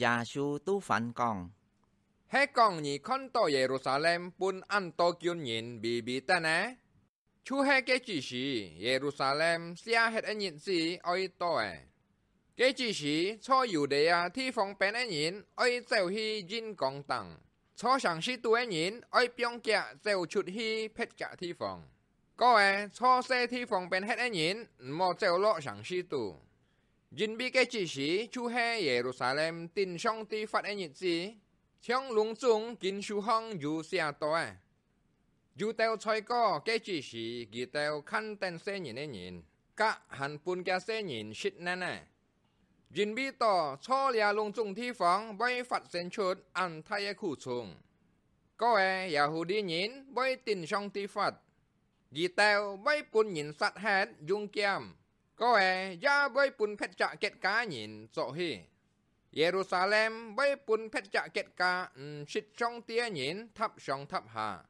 ยาชูตู้ฝันกองเฮกองนี่คอนโตเยรูซาเล็มปุนอันโตกิวนินบีบีตะนะชูเฮเกจิชีเยรูซาเล็มเสียเฮตอันยินซีออยโตเอเกจิชีชออยู่เดียที่ฟงเป็นอญนยินออยเซลฮีจินกองตังชอสังชีตัวอญนยินออยเปียงเกะเซลชุดฮีเพชรกะที่ฟงก็เอชอเซที่ฟงเป็นเฮเอญนยินมอเซลโลสังชีตัวยินบีเกจิชิชูเฮเยรูซาเล็มตินช่องที่ฟัดเอญิจีช่องลุงจุงกินชูฮ้องอยู่เสียตัวอยู่เตลชอยก็เกจิชิกีเตลคั้นเต็นเซนินเอญินกะหันปุนแกเซนินชิดแน่แน่ยินบีต่อช่อเลียลุงจุงที่ฟังไว้ฟัดเซนชุดอันทายคู่ชงก็แอยาฮูดีญินไว้ตินช่องที่ฟัดกีเตลไว้ปุ่นญินสัตแฮดยุงแก้ม có ai ya bơi bùn phép trả kết cá nhìn rõ hi Jerusalem bơi bùn phép trả kết cá ừ, xịt trong tia nhìn thắp song thắp hạ,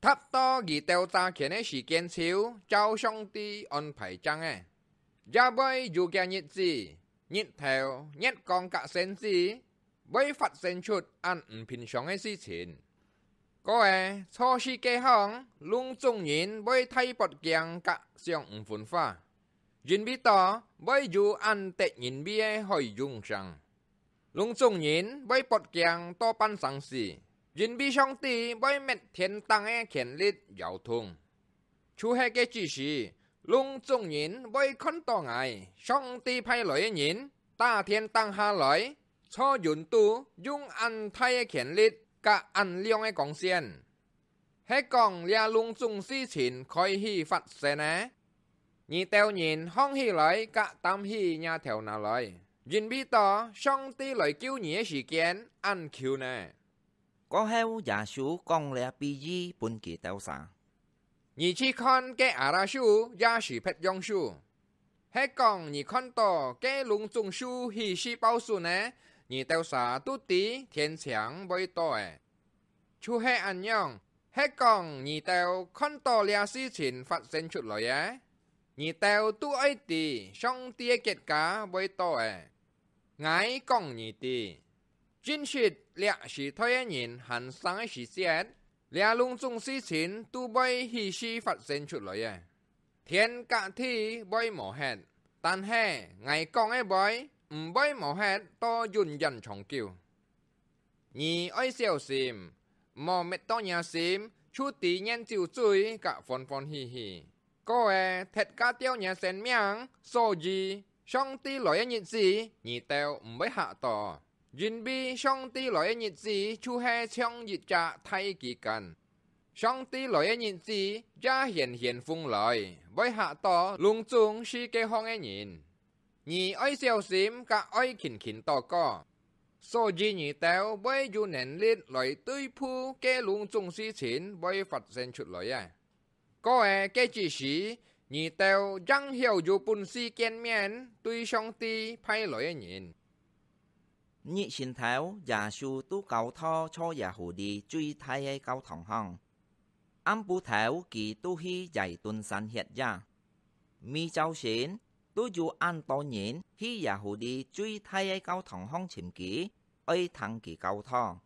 thắp to gì teo ta khiến ấy chỉ kiến xíu trao song ti on phải chăng e ya bơi dù kia nhịn gì nhịn theo nhét con cả sen gì bơi phát sen chút ăn ừ, pin song ấy gì chín có ai cho si kê hong lung trung nhìn bơi thay bột kiang cả xiong ừ, phun pha ยินบีต่อไว้อยู่อันเตะยินบีหอยยุงชังลุงจงยินไว้ปดเกียงตอปันสังสียินบีช่องตีไว้เม็ดเทียนตังแอเขียนลิดยาวทุงชูเฮเแกจีสีลุงจงยินไว้ค้นต่อไง ช่องตีไพ่หลอยยินตาเทียนตังหาหลอย ช่อหยุนตูยุงอันไทยเขียนลิดกะอันเลี้ยงไอกองเซียน ให้กองเลียลุงซุงซี่ฉินคอยฮีฟัดเสนะ Nhi tèo nhìn hong hi lợi cả tam hi nhà theo nào lợi. Duyên bí tỏ song tí lợi cứu nhé sự kiện ăn cứu nè. Có heo giả số con lẽ bì dì bún kỳ tèo sáng. Nhi chi à con cái ả ra số giả sự phết dòng số. Hết còn nhi con tỏ cái lùng dùng số hì si bao số nè. Nhi tèo xả tu tí thiên sáng bơi tỏ Chú hẹ ăn nhong. Hết còn nhi tèo con tỏ lẽ si chỉnh phát sinh chút lợi á nhị tèo tu ấy tì song tia kết cá với to à ngái con nhị tì chính sĩ lẹ sĩ thôi nhìn hẳn sáng sĩ xét lẹ lung dung sĩ chín tu bay hi sĩ phát sinh chút lời à thiên cả thi bay mổ hẹn tan hè ngài con ấy bay 唔 bay mổ hẹn to dùn dần trọng kiều nhị ấy xèo xìm mò mệt to nhà xìm chú tí nhen chịu chui cả phòn phòn hì hì. ก็เอเท็ดกาเตียวเนี่ยเซนเมียงโซจีช่องตีลอยยิสีนี่เตวไม่หาต่อยินบีช่องตีลอยยิสีชูเฮช่องยิจะไทยกี่กันช่องตีลอยยิสีจะเห็นเห็นฟุงลอยไม่หาต่อลุงจุงชีเกห้องไอยินนี่ไอเซียวซิมกับไอขินขินต่อก็โซจีนี่เตวไม่อยู่เนนลิดลอยตุ้ยผู้เกลุงจุงซีฉินไม่ฝัดเซนชุดลอยอ่ะ có ai cái chỉ sĩ nhị tèo răng hiểu dù bùn si kiên miên tuy song ti pay lỗi nhìn nhị xin tháo giả su tu cầu tho cho giả hồ đi truy thay ai cao thẳng hằng âm bù tháo kỳ tu hi dạy tuần san hiện ra mi châu xin tu dù an to nhìn hi giả hồ đi truy thay ai cao thẳng hằng chìm kỹ ơi thằng kỳ cầu thong